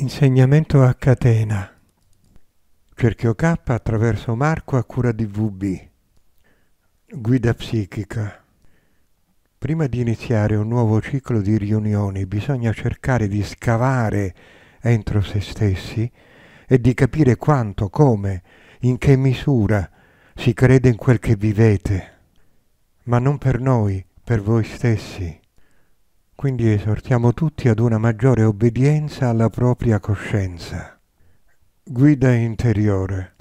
Insegnamento a catena. Cerchio K attraverso Marco a cura di VB. Guida psichica. Prima di iniziare un nuovo ciclo di riunioni bisogna cercare di scavare entro se stessi e di capire quanto, come, in che misura si crede in quel che vivete, ma non per noi, per voi stessi. Quindi esortiamo tutti ad una maggiore obbedienza alla propria coscienza. Guida interiore.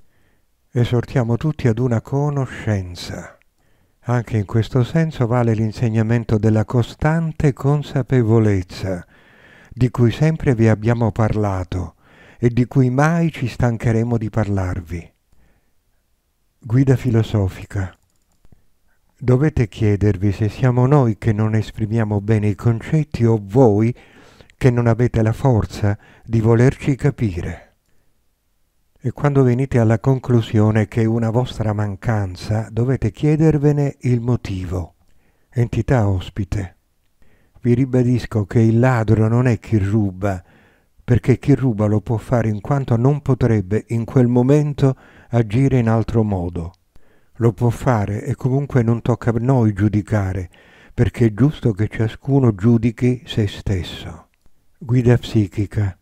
Esortiamo tutti ad una conoscenza. Anche in questo senso vale l'insegnamento della costante consapevolezza, di cui sempre vi abbiamo parlato e di cui mai ci stancheremo di parlarvi. Guida filosofica dovete chiedervi se siamo noi che non esprimiamo bene i concetti o voi che non avete la forza di volerci capire. E quando venite alla conclusione che è una vostra mancanza, dovete chiedervene il motivo. Entità ospite. Vi ribadisco che il ladro non è chi ruba, perché chi ruba lo può fare in quanto non potrebbe in quel momento agire in altro modo lo può fare e comunque non tocca a noi giudicare, perché è giusto che ciascuno giudichi se stesso. Guida psichica.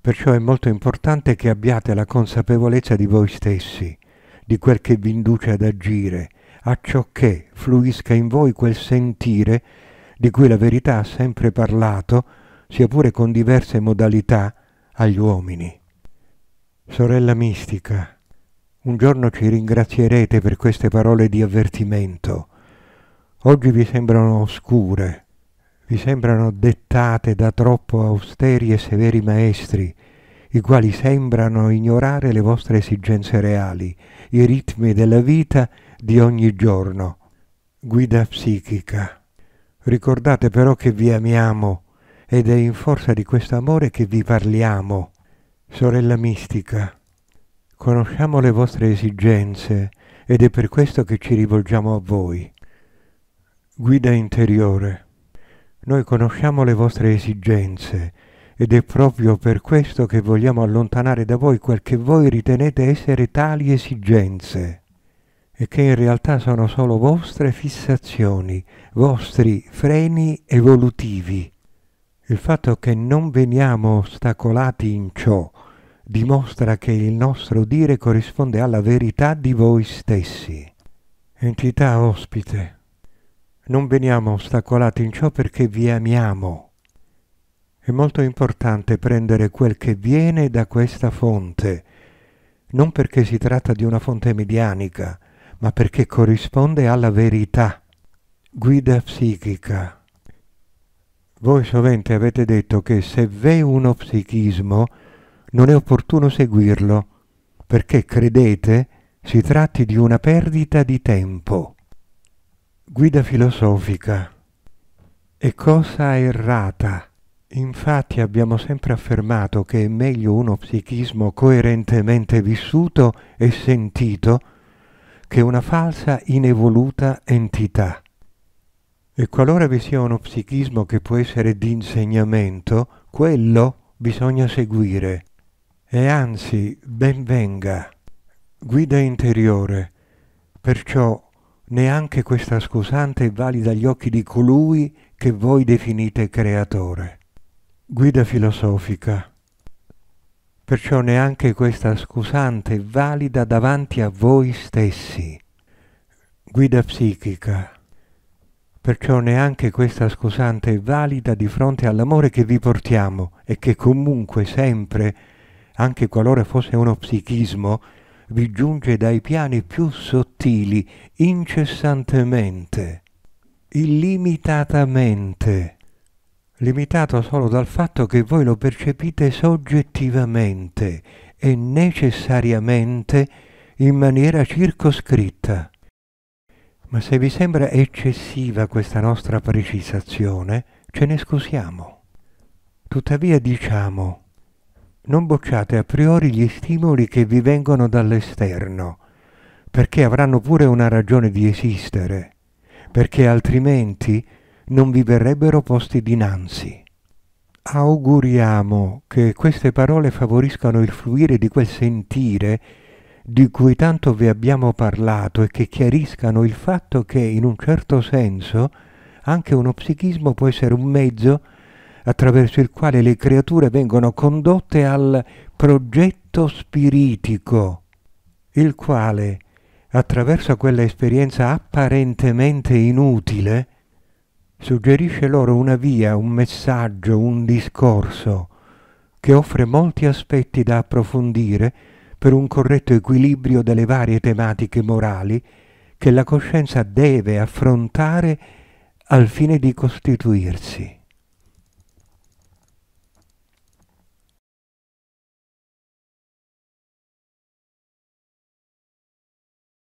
Perciò è molto importante che abbiate la consapevolezza di voi stessi, di quel che vi induce ad agire, a ciò che fluisca in voi quel sentire di cui la verità ha sempre parlato, sia pure con diverse modalità, agli uomini. Sorella mistica, un giorno ci ringrazierete per queste parole di avvertimento. Oggi vi sembrano oscure, vi sembrano dettate da troppo austeri e severi maestri, i quali sembrano ignorare le vostre esigenze reali, i ritmi della vita di ogni giorno. Guida psichica. Ricordate però che vi amiamo ed è in forza di questo amore che vi parliamo. Sorella mistica, Conosciamo le vostre esigenze ed è per questo che ci rivolgiamo a voi. Guida interiore. Noi conosciamo le vostre esigenze ed è proprio per questo che vogliamo allontanare da voi quel che voi ritenete essere tali esigenze e che in realtà sono solo vostre fissazioni, vostri freni evolutivi. Il fatto che non veniamo ostacolati in ciò, dimostra che il nostro dire corrisponde alla verità di voi stessi. Entità ospite, non veniamo ostacolati in ciò perché vi amiamo. È molto importante prendere quel che viene da questa fonte, non perché si tratta di una fonte medianica, ma perché corrisponde alla verità. Guida psichica. Voi sovente avete detto che se v'è uno psichismo, non è opportuno seguirlo, perché credete si tratti di una perdita di tempo. Guida filosofica. E cosa errata. Infatti abbiamo sempre affermato che è meglio uno psichismo coerentemente vissuto e sentito che una falsa inevoluta entità. E qualora vi sia uno psichismo che può essere di insegnamento, quello bisogna seguire, e anzi ben venga, guida interiore, perciò neanche questa scusante è valida agli occhi di colui che voi definite creatore. Guida filosofica. Perciò neanche questa scusante è valida davanti a voi stessi. Guida psichica. Perciò neanche questa scusante è valida di fronte all'amore che vi portiamo e che comunque sempre anche qualora fosse uno psichismo, vi giunge dai piani più sottili incessantemente, illimitatamente, limitato solo dal fatto che voi lo percepite soggettivamente e necessariamente in maniera circoscritta. Ma se vi sembra eccessiva questa nostra precisazione, ce ne scusiamo. Tuttavia diciamo non bocciate a priori gli stimoli che vi vengono dall'esterno, perché avranno pure una ragione di esistere, perché altrimenti non vi verrebbero posti dinanzi. Auguriamo che queste parole favoriscano il fluire di quel sentire di cui tanto vi abbiamo parlato e che chiariscano il fatto che, in un certo senso, anche uno psichismo può essere un mezzo attraverso il quale le creature vengono condotte al progetto spiritico, il quale, attraverso quella esperienza apparentemente inutile, suggerisce loro una via, un messaggio, un discorso, che offre molti aspetti da approfondire per un corretto equilibrio delle varie tematiche morali che la coscienza deve affrontare al fine di costituirsi.